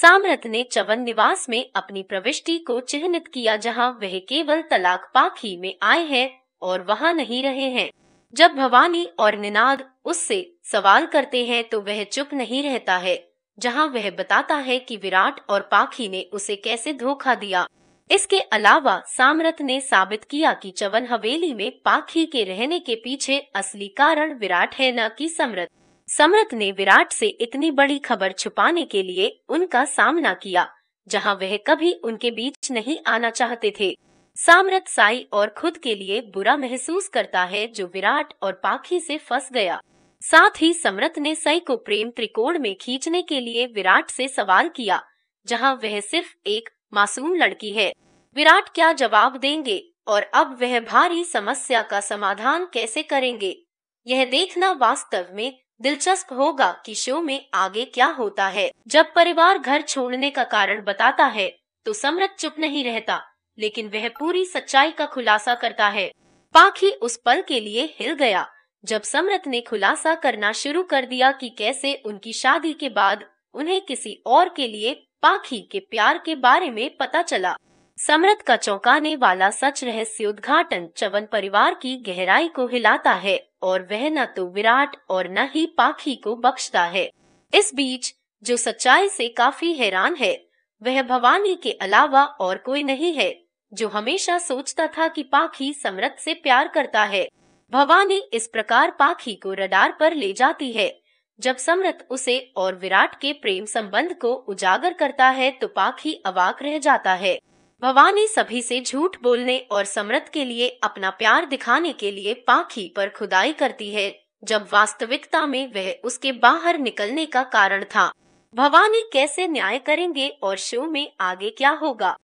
सामरत ने चवन निवास में अपनी प्रविष्टि को चिन्हित किया जहां वह केवल तलाक पाखी में आए हैं और वहां नहीं रहे हैं जब भवानी और निनाद उससे सवाल करते हैं तो वह चुप नहीं रहता है जहां वह बताता है कि विराट और पाखी ने उसे कैसे धोखा दिया इसके अलावा सामरथ ने साबित किया कि चवन हवेली में पाखी के रहने के पीछे असली कारण विराट है न कि समृत समृत ने विराट से इतनी बड़ी खबर छुपाने के लिए उनका सामना किया जहां वह कभी उनके बीच नहीं आना चाहते थे सामरथ साई और खुद के लिए बुरा महसूस करता है जो विराट और पाखी से फंस गया साथ ही समृत ने सई को प्रेम त्रिकोण में खींचने के लिए विराट से सवाल किया जहां वह सिर्फ एक मासूम लड़की है विराट क्या जवाब देंगे और अब वह भारी समस्या का समाधान कैसे करेंगे यह देखना वास्तव में दिलचस्प होगा कि शो में आगे क्या होता है जब परिवार घर छोड़ने का कारण बताता है तो समृत चुप नहीं रहता लेकिन वह पूरी सच्चाई का खुलासा करता है पाखी उस पल के लिए हिल गया जब समृत ने खुलासा करना शुरू कर दिया कि कैसे उनकी शादी के बाद उन्हें किसी और के लिए पाखी के प्यार के बारे में पता चला समृत का चौंकाने वाला सच रहस्योद्घाटन चवन परिवार की गहराई को हिलाता है और वह न तो विराट और न ही पाखी को बख्शता है इस बीच जो सच्चाई से काफी हैरान है वह भवानी के अलावा और कोई नहीं है जो हमेशा सोचता था कि पाखी समृत से प्यार करता है भवानी इस प्रकार पाखी को रडार पर ले जाती है जब समृत उसे और विराट के प्रेम संबंध को उजागर करता है तो पाखी अवाक रह जाता है भवा ने सभी से झूठ बोलने और समृद्ध के लिए अपना प्यार दिखाने के लिए पाखी पर खुदाई करती है जब वास्तविकता में वह उसके बाहर निकलने का कारण था भवानी कैसे न्याय करेंगे और शो में आगे क्या होगा